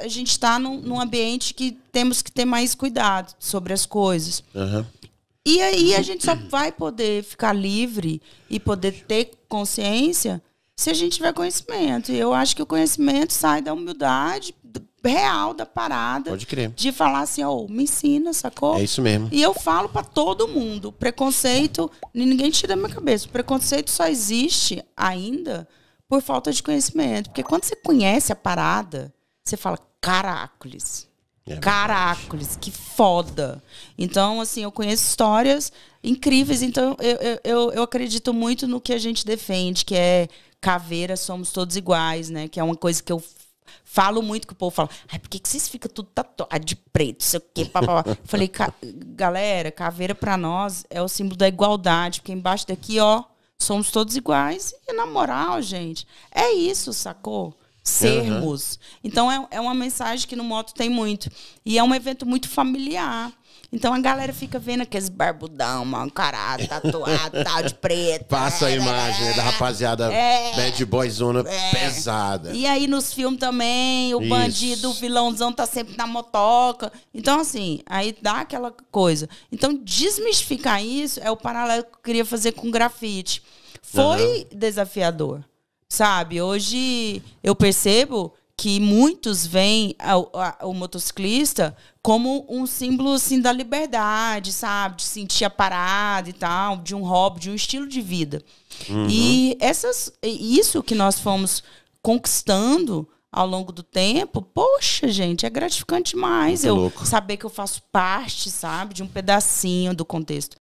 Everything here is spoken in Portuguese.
a gente está num, num, ambiente que temos que ter mais cuidado sobre as coisas. Uhum. E aí a gente só vai poder ficar livre e poder ter consciência se a gente tiver conhecimento. E eu acho que o conhecimento sai da humildade real da parada. Pode crer. De falar assim, ó, oh, me ensina, sacou? É isso mesmo. E eu falo para todo mundo, preconceito, ninguém tira da minha cabeça. O preconceito só existe ainda por falta de conhecimento. Porque quando você conhece a parada, você fala, caracoles. É Caracoles, que foda. Então, assim, eu conheço histórias incríveis. Então, eu, eu, eu acredito muito no que a gente defende, que é caveira, somos todos iguais, né? Que é uma coisa que eu falo muito que o povo fala. Ai, por que, que vocês ficam tudo tatuado ah, de preto? Sei o quê, papapá. Falei, galera, caveira para nós é o símbolo da igualdade, porque embaixo daqui, ó, somos todos iguais. E na moral, gente, é isso, sacou? sermos. Uhum. Então é, é uma mensagem que no moto tem muito. E é um evento muito familiar. Então a galera fica vendo aqueles barbudão, mal caralho, tatuado, tal, de preto. Passa a é, imagem é, da rapaziada é, bad boyzona zona é. pesada. E aí nos filmes também, o Isso. bandido, o vilãozão tá sempre na motoca. Então, assim, aí dá aquela coisa. Então, desmistificar isso é o paralelo que eu queria fazer com o grafite. Foi uhum. desafiador. Sabe? Hoje eu percebo que muitos veem o motociclista como um símbolo assim, da liberdade, sabe? De sentir a parada e tal, de um hobby, de um estilo de vida. Uhum. E essas, isso que nós fomos conquistando ao longo do tempo, poxa, gente, é gratificante demais Muito eu louco. saber que eu faço parte, sabe, de um pedacinho do contexto.